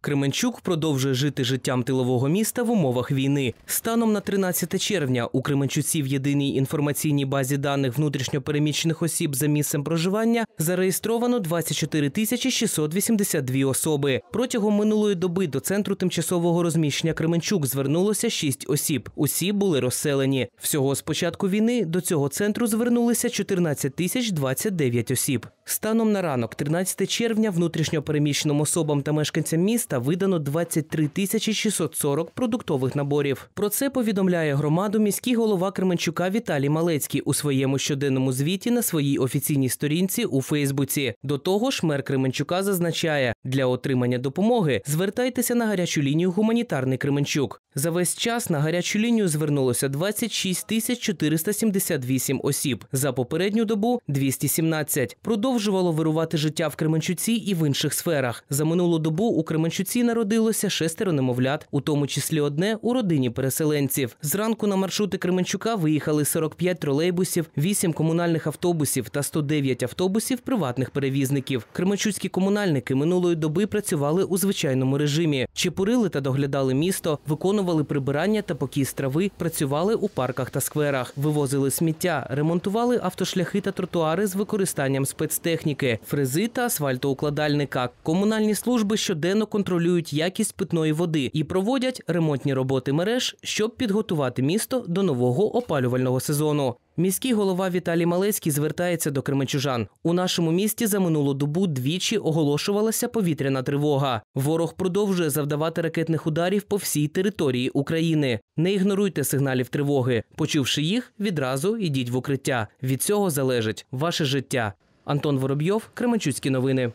Кременчук продовжує жити життям тилового міста в умовах війни. Станом на 13 червня у Кременчуці в єдиній інформаційній базі даних внутрішньопереміщених осіб за місцем проживання зареєстровано 24 тисячі 682 особи. Протягом минулої доби до центру тимчасового розміщення Кременчук звернулося 6 осіб. Усі були розселені. Всього з початку війни до цього центру звернулися 14 тисяч 29 осіб. Станом на ранок, 13 червня, внутрішньопереміщеним особам та мешканцям міста видано 23 тисячі 640 продуктових наборів. Про це повідомляє громаду міський голова Кременчука Віталій Малецький у своєму щоденному звіті на своїй офіційній сторінці у Фейсбуці. До того ж, мер Кременчука зазначає, для отримання допомоги звертайтеся на гарячу лінію гуманітарний Кременчук. За весь час на гарячу лінію звернулося 26 тисяч 478 осіб. За попередню добу 217. Продовжувало вирувати життя в Кременчуці і в інших сферах. За минулу добу у Кременчуці народилося шестеро немовлят, у тому числі одне у родині переселенців. Зранку на маршрути Кременчука виїхали 45 тролейбусів, 8 комунальних автобусів та 109 автобусів приватних перевізників. Кременчуцькі комунальники минулої доби працювали у звичайному режимі. Чепурили та доглядали місто, виконували виконували прибирання та покіс трави, працювали у парках та скверах, вивозили сміття, ремонтували автошляхи та тротуари з використанням спецтехніки, фрези та асфальтоукладальника. Комунальні служби щоденно контролюють якість питної води і проводять ремонтні роботи мереж, щоб підготувати місто до нового опалювального сезону. Міський голова Віталій Малецький звертається до Кременчужан. У нашому місті за минулу добу двічі оголошувалася повітряна тривога. Ворог продовжує завдавати ракетних ударів по всій території України. Не ігноруйте сигналів тривоги. Почувши їх, відразу йдіть в укриття. Від цього залежить ваше життя. Антон Воробйов, Кременчуцькі новини.